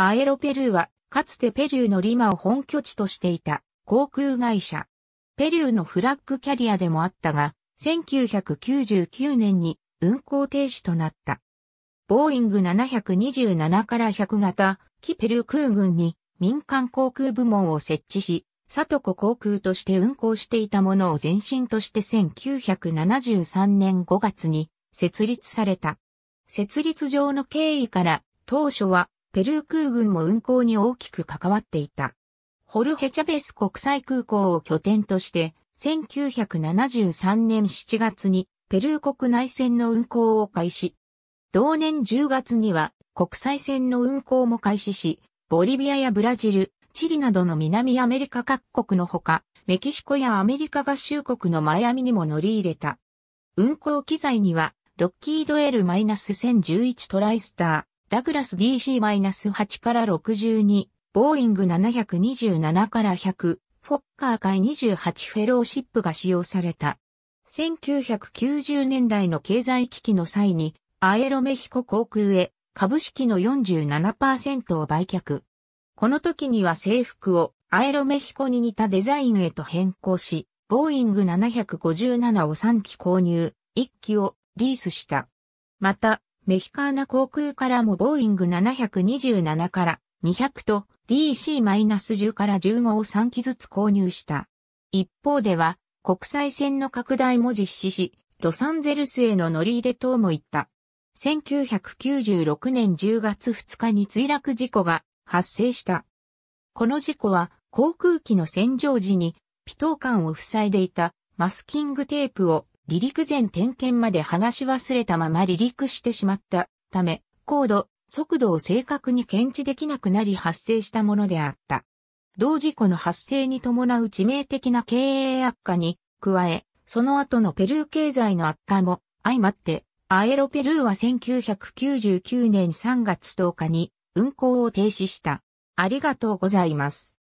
アエロペルーは、かつてペルーのリマを本拠地としていた航空会社。ペルーのフラッグキャリアでもあったが、1999年に運航停止となった。ボーイング727から100型、キペルー空軍に民間航空部門を設置し、サトコ航空として運航していたものを前身として1973年5月に設立された。設立上の経緯から当初はペルー空軍も運航に大きく関わっていた。ホルヘ・チャベス国際空港を拠点として、1973年7月にペルー国内線の運航を開始。同年10月には国際線の運航も開始し、ボリビアやブラジル、チリなどの南アメリカ各国のほか、メキシコやアメリカ合衆国のマイアミにも乗り入れた。運航機材には、ロッキード L-1011 トライスター。ダグラス DC-8 から62、ボーイング727から100、フォッカー界28フェローシップが使用された。1990年代の経済危機の際に、アエロメヒコ航空へ株式の47%を売却。この時には制服をアエロメヒコに似たデザインへと変更し、ボーイング757を3機購入、1機をリースした。また、メヒカーナ航空からもボーイング727から200と DC-10 から15を3機ずつ購入した。一方では、国際線の拡大も実施し、ロサンゼルスへの乗り入れ等も行った。1996年10月2日に墜落事故が発生した。この事故は航空機の洗浄時にピトー管を塞いでいたマスキングテープを離陸前点検まで剥がし忘れたまま離陸してしまったため、高度、速度を正確に検知できなくなり発生したものであった。同事故の発生に伴う致命的な経営悪化に加え、その後のペルー経済の悪化も相まって、アエロペルーは1999年3月10日に運行を停止した。ありがとうございます。